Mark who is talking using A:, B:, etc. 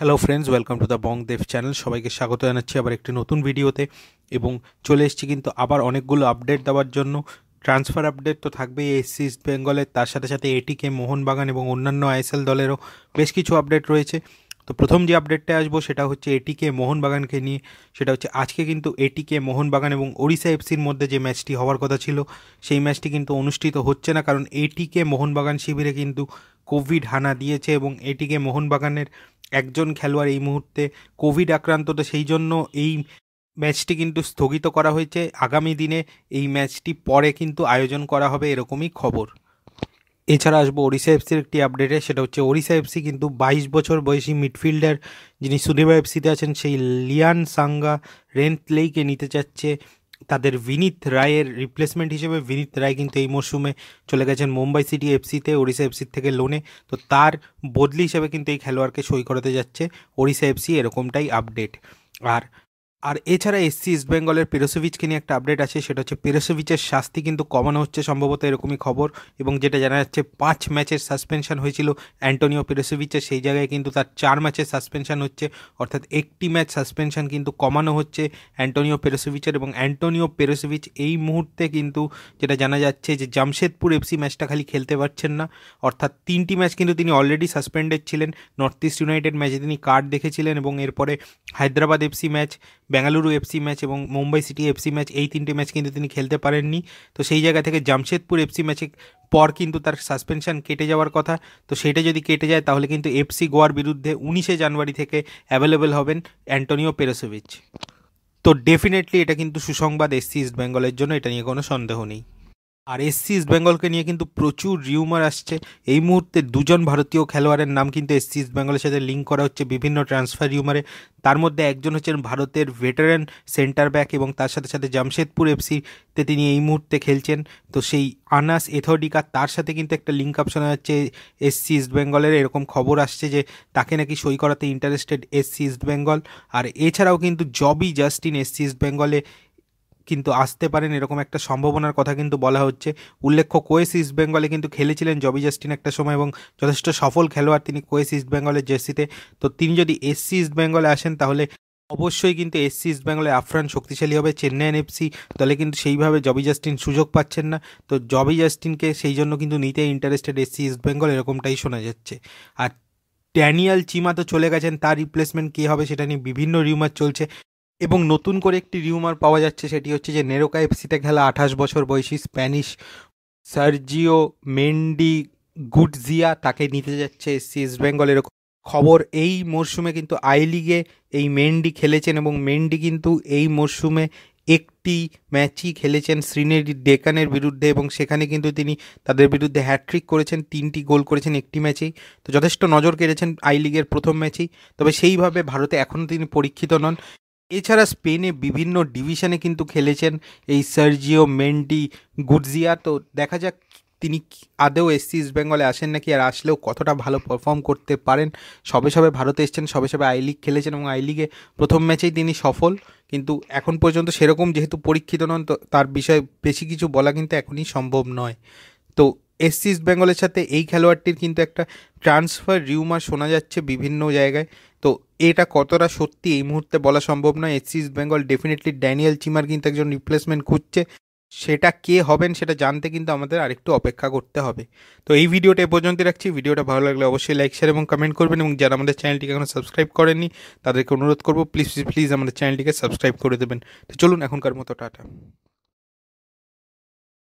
A: hello friends welcome to the Bong channel সবাইকে স্বাগত জানাচ্ছি আবার একটি নতুন ভিডিওতে এবং চলে এসেছি কিন্তু আবার অনেকগুলো আপডেট দেওয়ার জন্য ট্রান্সফার আপডেট তো থাকবেই এস ইস্ট বেঙ্গলের তার সাথে সাথে এটিকে মোহনবাগান এবং অন্যান্য আইএসএল দলেরও বেশ কিছু আপডেট রয়েছে তো প্রথম যে আপডেটটা আসবো সেটা হচ্ছে এটিকে মোহনবাগানকে নিয়ে সেটা হচ্ছে আজকে কিন্তু এটিকে মোহনবাগান এবং ওড়িশা এফসির মধ্যে যে ম্যাচটি হওয়ার কথা ছিল সেই ম্যাচটি কিন্তু অনুষ্ঠিত হচ্ছে না কারণ এটিকে মোহনবাগান শিবিরে কিন্তু কোভিড হানা দিয়েছে এবং এটিকে মোহনবাগানের একজন খেলোয়াড় এই মুহূর্তে কোভিড আক্রান্ত তো সেই জন্য এই ম্যাচটি কিন্তু স্থগিত করা হয়েছে আগামী দিনে এই ম্যাচটি পরে কিন্তু আয়োজন করা হবে এরকমই খবর এছাড়া আসবো ওড়িশা এফসির একটি আপডেটে সেটা হচ্ছে ওড়িশা এফসি কিন্তু বাইশ বছর বয়সী মিডফিল্ডার যিনি সুদেবা এফসিতে আছেন সেই লিয়ান সাঙ্গা রেন্টলেইকে নিতে চাচ্ছে তাদের বিনীত রায়ের রিপ্লেসমেন্ট হিসেবে বিনীত রায় কিন্তু এই মরশুমে চলে গেছেন মুম্বাই সিটি এফসিতে ওড়িশা এফসির থেকে লোনে তো তার বদলি হিসেবে কিন্তু এই খেলোয়াড়কে সই করাতে যাচ্ছে ওড়িশা এফসি এরকমটাই আপডেট আর আর এছাড়া এসসি ইস্ট বেঙ্গলের পেরোসোভিচকে নিয়ে একটা আপডেট আছে সেটা হচ্ছে পেরোসোভিচের শাস্তি কিন্তু কমানো হচ্ছে সম্ভবত এরকমই খবর এবং যেটা জানা যাচ্ছে পাঁচ ম্যাচের সাসপেনশন হয়েছিল অ্যান্টোনিও পেরোসোভিচের সেই জায়গায় কিন্তু তার চার ম্যাচের সাসপেনশন হচ্ছে অর্থাৎ একটি ম্যাচ সাসপেনশন কিন্তু কমানো হচ্ছে অ্যান্টোনিও পেরোসোভিচের এবং অ্যান্টোনিও পেরোসোভিচ এই মুহূর্তে কিন্তু যেটা জানা যাচ্ছে যে জামশেদপুর এফসি ম্যাচটা খালি খেলতে পারছেন না অর্থাৎ তিনটি ম্যাচ কিন্তু তিনি অলরেডি সাসপেন্ডেড ছিলেন নর্থ ইস্ট ইউনাইটেড ম্যাচে তিনি কার্ড দেখেছিলেন এবং এরপরে Hyderabad FC match Bengaluru FC match এবং মুম্বাই সিটি এফসি ম্যাচ এই তিনটে ম্যাচ কিন্তু তিনি খেলতে পারেননি তো সেই জায়গা থেকে জামশেদপুর এফসি ম্যাচে পর কিন্তু তার সাসপেনশন কেটে যাওয়ার কথা তো সেটা যদি কেটে যায় তাহলে কিন্তু এফসি গোয়ার বিরুদ্ধে উনিশে জানুয়ারি থেকে অ্যাভেলেবেল হবেন অ্যান্টনিও পেরোসোভিচ তো ডেফিনেটলি এটা কিন্তু সুসংবাদ এসসি ইস্ট বেঙ্গলের জন্য এটা নিয়ে কোনো সন্দেহ নেই আর এসসি ইস্ট বেঙ্গলকে নিয়ে কিন্তু প্রচুর রিউমার আসছে এই মুহূর্তে দুজন ভারতীয় খেলোয়াড়ের নাম কিন্তু এসসি ইস্ট বেঙ্গলের সাথে লিঙ্ক করা হচ্ছে বিভিন্ন ট্রান্সফার রিউমারে তার মধ্যে একজন হচ্ছেন ভারতের ভেটারেন সেন্টার ব্যাক এবং তার সাথে সাথে জামশেদপুর এফসিতে তিনি এই মুহূর্তে খেলছেন তো সেই আনাস এথোডিকা তার সাথে কিন্তু একটা লিঙ্ক আপ শোনা যাচ্ছে এসসি ইস্ট বেঙ্গলের এরকম খবর আসছে যে তাকে নাকি সই করাতে ইন্টারেস্টেড এসসি ইস্ট বেঙ্গল আর এছাড়াও কিন্তু জবি জাস্টিন এসসি ইস্ট বেঙ্গলে কিন্তু আসতে পারেন এরকম একটা সম্ভাবনার কথা কিন্তু বলা হচ্ছে উল্লেখ্য কোয়েস ইস্ট বেঙ্গলে কিন্তু খেলেছিলেন জবি জাস্টিন একটা সময় এবং যথেষ্ট সফল খেলোয়াড় তিনি কোয়েস ইস্ট বেঙ্গলের জেসিতে তো তিনি যদি এসসি ইস্ট বেঙ্গলে আসেন তাহলে অবশ্যই কিন্তু এসসি ইস্ট বেঙ্গলের আফরান শক্তিশালী হবে চেন্নাইয়ের এফসি দলে কিন্তু সেইভাবে জবি জাস্টিন সুযোগ পাচ্ছেন না তো জবি জাস্টিনকে সেই জন্য কিন্তু নিতে ইন্টারেস্টেড এসসি ইস্ট বেঙ্গল এরকমটাই শোনা যাচ্ছে আর ড্যানিয়াল চিমা তো চলে গেছেন তার রিপ্লেসমেন্ট কী হবে সেটা নিয়ে বিভিন্ন রিউমার চলছে এবং নতুন করে একটি রিউমার পাওয়া যাচ্ছে সেটি হচ্ছে যে নেরোকা এফসিতে খেলা আঠাশ বছর বয়সী স্প্যানিশ সার্জিও মেন্ডি গুডজিয়া তাকে নিতে যাচ্ছে এসসি ইস্ট বেঙ্গল এরকম খবর এই মরশুমে কিন্তু আই লিগে এই মেন্ডি খেলেছেন এবং মেন্ডি কিন্তু এই মরশুমে একটি ম্যাচই খেলেছেন শ্রীনেরি ডেকানের বিরুদ্ধে এবং সেখানে কিন্তু তিনি তাদের বিরুদ্ধে হ্যাট্রিক করেছেন তিনটি গোল করেছেন একটি ম্যাচেই তো যথেষ্ট নজর কেড়েছেন আই লিগের প্রথম ম্যাচেই তবে সেইভাবে ভারতে এখনও তিনি পরীক্ষিত নন এছাড়া স্পেনে বিভিন্ন ডিভিশনে কিন্তু খেলেছেন এই সার্জিও মেন্ডি গুডজিয়া তো দেখা যাক তিনি আদেও এসসি ইস্ট বেঙ্গলে আসেন নাকি আর আসলেও কতটা ভালো পারফর্ম করতে পারেন সবে সবে ভারতে এসছেন সবে সবে আই লিগ খেলেছেন এবং আই লিগে প্রথম ম্যাচেই তিনি সফল কিন্তু এখন পর্যন্ত সেরকম যেহেতু পরীক্ষিত নন তো তার বিষয়ে বেশি কিছু বলা কিন্তু এখনই সম্ভব নয় তো এসসি ইস্ট বেঙ্গলের সাথে এই খেলোয়াড়টির কিন্তু একটা ট্রান্সফার রিউমার শোনা যাচ্ছে বিভিন্ন জায়গায় তো এটা কতটা সত্যি এই মুহূর্তে বলা সম্ভব নয় SC East Bengal definitely Daniel চিমার কিন্তু একজন রিপ্লেসমেন্ট খুঁজছে সেটা কে হবেন সেটা জানতে কিন্তু আমাদের আরেকটু অপেক্ষা করতে হবে তো এই ভিডিওটা এ পর্যন্ত রাখছি ভিডিওটা ভালো লাগলে অবশ্যই লাইক শেয়ার এবং কমেন্ট করবেন এবং যারা আমাদের চ্যানেলটিকে এখনও সাবস্ক্রাইব করেননি তাদেরকে অনুরোধ করবো প্লিজ প্লিজ আমাদের চ্যানেলটিকে সাবস্ক্রাইব করে দেবেন তো চলুন এখনকার মতো টাটা